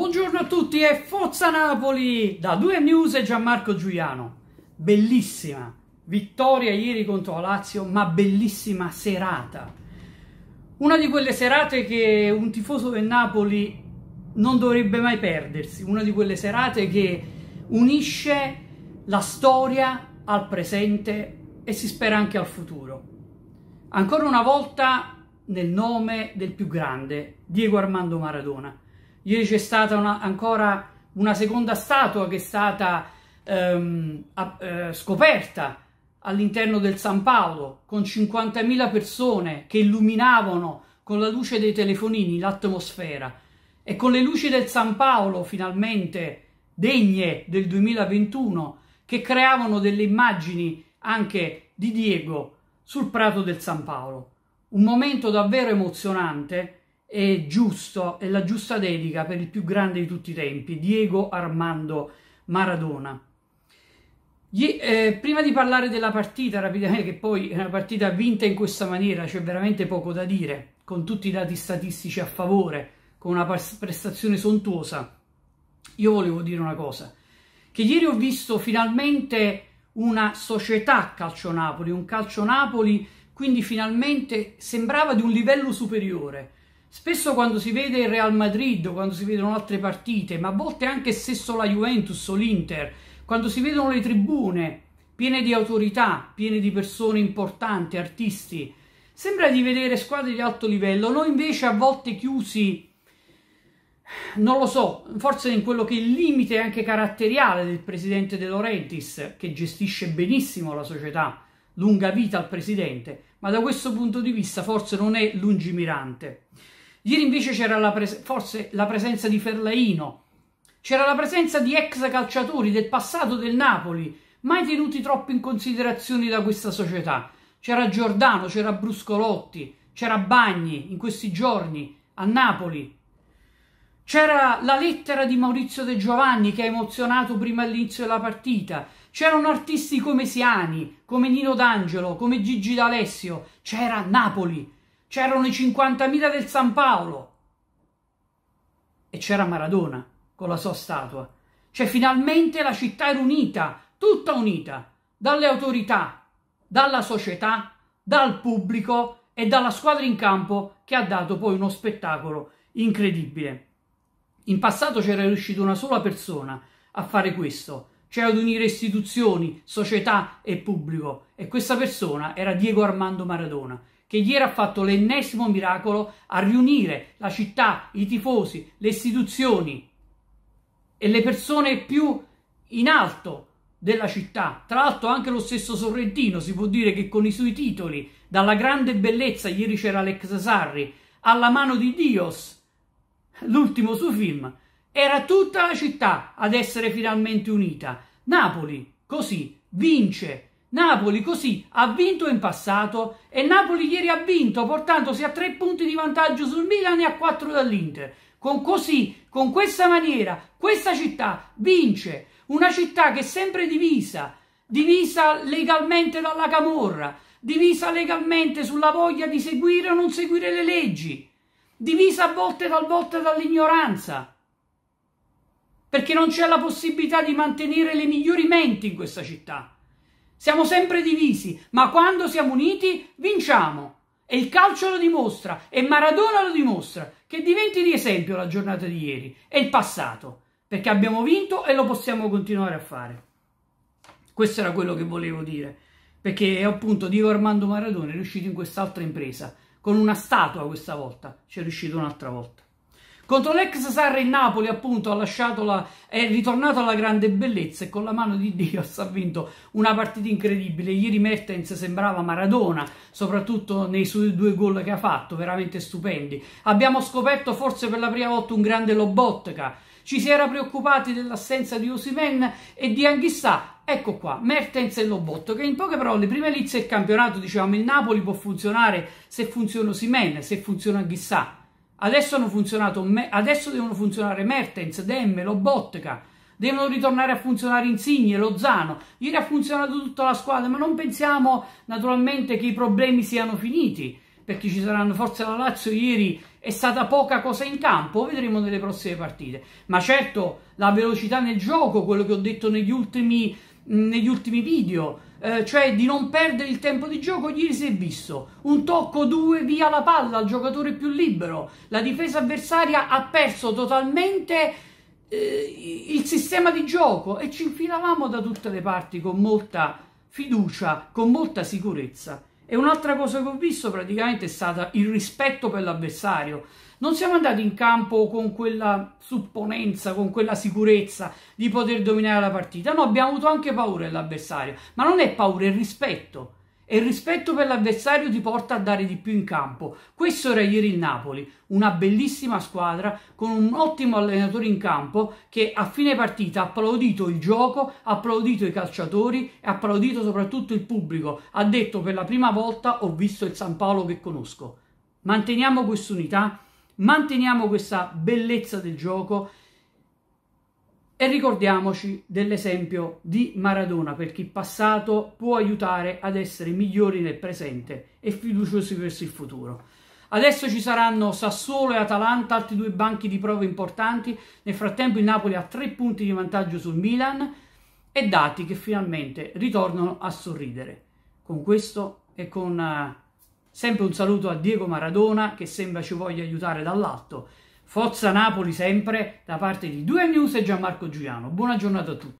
Buongiorno a tutti e Forza Napoli da 2 News e Gianmarco Giuliano. Bellissima vittoria ieri contro la Lazio, ma bellissima serata. Una di quelle serate che un tifoso del Napoli non dovrebbe mai perdersi, una di quelle serate che unisce la storia al presente e si spera anche al futuro. Ancora una volta nel nome del più grande, Diego Armando Maradona Ieri c'è stata una, ancora una seconda statua che è stata ehm, a, eh, scoperta all'interno del San Paolo con 50.000 persone che illuminavano con la luce dei telefonini l'atmosfera e con le luci del San Paolo finalmente degne del 2021 che creavano delle immagini anche di Diego sul prato del San Paolo. Un momento davvero emozionante è giusto, è la giusta dedica per il più grande di tutti i tempi, Diego Armando Maradona. Gli, eh, prima di parlare della partita, rapidamente, che poi è una partita vinta in questa maniera, c'è veramente poco da dire, con tutti i dati statistici a favore, con una prestazione sontuosa, io volevo dire una cosa, che ieri ho visto finalmente una società calcio Napoli, un calcio Napoli, quindi finalmente sembrava di un livello superiore, Spesso quando si vede il Real Madrid quando si vedono altre partite, ma a volte anche se solo la Juventus o l'Inter, quando si vedono le tribune piene di autorità, piene di persone importanti, artisti, sembra di vedere squadre di alto livello, noi invece a volte chiusi non lo so, forse in quello che è il limite anche caratteriale del presidente De Laurentiis, che gestisce benissimo la società, lunga vita al presidente, ma da questo punto di vista forse non è lungimirante. Ieri invece c'era la pres- forse la presenza di Ferlaino, c'era la presenza di ex calciatori del passato del Napoli, mai tenuti troppo in considerazione da questa società. C'era Giordano, c'era Bruscolotti, c'era Bagni in questi giorni a Napoli. C'era la lettera di Maurizio De Giovanni che ha emozionato prima all'inizio della partita. C'erano artisti come Siani, come Nino D'Angelo, come Gigi D'Alessio. C'era Napoli c'erano i 50.000 del San Paolo e c'era Maradona con la sua statua. Cioè finalmente la città era unita, tutta unita, dalle autorità, dalla società, dal pubblico e dalla squadra in campo che ha dato poi uno spettacolo incredibile. In passato c'era riuscita una sola persona a fare questo, cioè ad unire istituzioni, società e pubblico, e questa persona era Diego Armando Maradona che ieri ha fatto l'ennesimo miracolo a riunire la città, i tifosi, le istituzioni e le persone più in alto della città. Tra l'altro anche lo stesso Sorrentino si può dire che con i suoi titoli, dalla grande bellezza, ieri c'era Alex Sarri, alla mano di Dios, l'ultimo suo film, era tutta la città ad essere finalmente unita. Napoli, così, vince Napoli così ha vinto in passato e Napoli ieri ha vinto portandosi a tre punti di vantaggio sul Milan e a quattro dall'Inter. Con così, con questa maniera, questa città vince. Una città che è sempre divisa, divisa legalmente dalla camorra, divisa legalmente sulla voglia di seguire o non seguire le leggi, divisa a volte talvolta dall'ignoranza, perché non c'è la possibilità di mantenere le migliori menti in questa città. Siamo sempre divisi, ma quando siamo uniti vinciamo. E il calcio lo dimostra, e Maradona lo dimostra, che diventi di esempio la giornata di ieri e il passato, perché abbiamo vinto e lo possiamo continuare a fare. Questo era quello che volevo dire, perché appunto Diego Armando Maradona è riuscito in quest'altra impresa, con una statua questa volta, ci è riuscito un'altra volta. Contro l'ex Sarri in Napoli, appunto, ha lasciato la, è ritornato alla grande bellezza e con la mano di Dio ha vinto una partita incredibile. Ieri Mertens sembrava Maradona, soprattutto nei suoi due gol che ha fatto, veramente stupendi. Abbiamo scoperto forse per la prima volta un grande Lobotka. Ci si era preoccupati dell'assenza di Osimen e di Anghissà, Ecco qua, Mertens e Lobotto, che in poche parole, prima inizia il campionato, diciamo, il Napoli può funzionare se funziona Simen, se funziona chissà. Adesso hanno funzionato, adesso devono funzionare Mertens, Demmelo, Bottega, devono ritornare a funzionare Insigne, Lozano. Ieri ha funzionato tutta la squadra, ma non pensiamo naturalmente che i problemi siano finiti, perché ci saranno forse la Lazio ieri è stata poca cosa in campo, vedremo nelle prossime partite. Ma certo, la velocità nel gioco, quello che ho detto negli ultimi negli ultimi video, eh, cioè di non perdere il tempo di gioco, ieri si è visto. Un tocco, due, via la palla al giocatore più libero. La difesa avversaria ha perso totalmente eh, il sistema di gioco e ci infilavamo da tutte le parti con molta fiducia, con molta sicurezza. E un'altra cosa che ho visto praticamente è stato il rispetto per l'avversario. Non siamo andati in campo con quella supponenza, con quella sicurezza di poter dominare la partita. No, abbiamo avuto anche paura dell'avversario, ma non è paura, è rispetto e il rispetto per l'avversario ti porta a dare di più in campo. Questo era ieri il Napoli, una bellissima squadra con un ottimo allenatore in campo che a fine partita ha applaudito il gioco, ha applaudito i calciatori e ha applaudito soprattutto il pubblico. Ha detto per la prima volta ho visto il San Paolo che conosco. Manteniamo quest'unità, manteniamo questa bellezza del gioco e ricordiamoci dell'esempio di Maradona, perché il passato può aiutare ad essere migliori nel presente e fiduciosi verso il futuro. Adesso ci saranno Sassuolo e Atalanta, altri due banchi di prova importanti. Nel frattempo il Napoli ha tre punti di vantaggio sul Milan e dati che finalmente ritornano a sorridere. Con questo e con uh, sempre un saluto a Diego Maradona che sembra ci voglia aiutare dall'alto Forza Napoli sempre da parte di 2 News e Gianmarco Giuliano. Buona giornata a tutti.